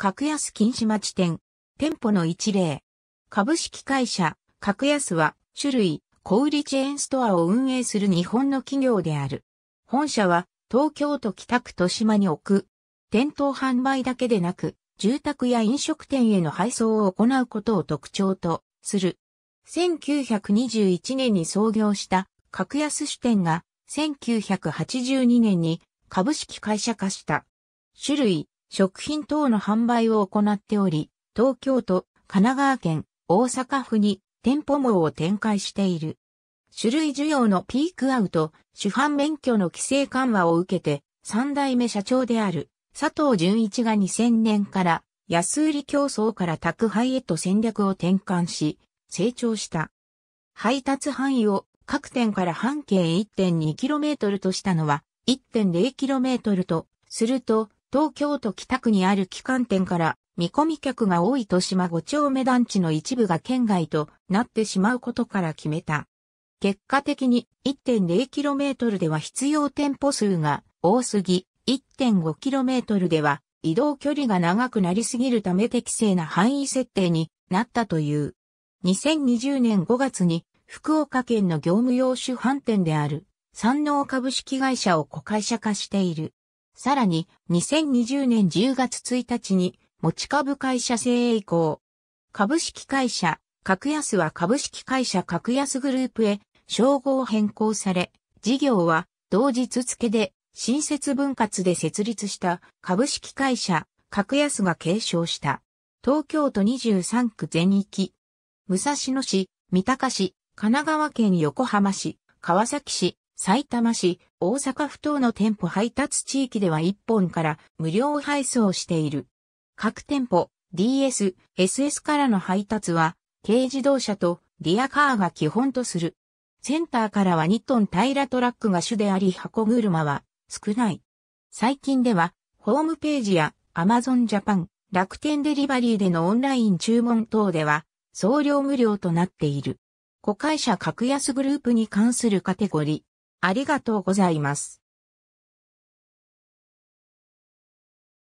格安禁止待ち店。店舗の一例。株式会社、格安は、種類、小売チェーンストアを運営する日本の企業である。本社は、東京都北区豊島に置く。店頭販売だけでなく、住宅や飲食店への配送を行うことを特徴とする。1921年に創業した格安支店が1982年に株式会社化した。種類、食品等の販売を行っており、東京都、神奈川県、大阪府に店舗網を展開している。種類需要のピークアウト、主犯免許の規制緩和を受けて、三代目社長である佐藤淳一が2000年から安売り競争から宅配へと戦略を転換し、成長した。配達範囲を各店から半径 1.2km としたのは 1.0km とすると東京都北区にある旗艦店から見込み客が多い豊島5丁目団地の一部が県外となってしまうことから決めた。結果的に 1.0km では必要店舗数が多すぎ、1.5km では移動距離が長くなりすぎるため適正な範囲設定になったという。2020年5月に福岡県の業務用主販店である三農株式会社を子会社化している。さらに、2020年10月1日に、持ち株会社制へ移行。株式会社、格安は株式会社格安グループへ、称号変更され、事業は、同日付で、新設分割で設立した株式会社、格安が継承した。東京都23区全域。武蔵野市、三鷹市、神奈川県横浜市、川崎市、埼玉市、大阪府等の店舗配達地域では1本から無料配送している。各店舗、DS、SS からの配達は、軽自動車とリアカーが基本とする。センターからは2トン平トラックが主であり箱車は少ない。最近では、ホームページや Amazon Japan、楽天デリバリーでのオンライン注文等では、送料無料となっている。子会社格安グループに関するカテゴリー。ありがとうございます。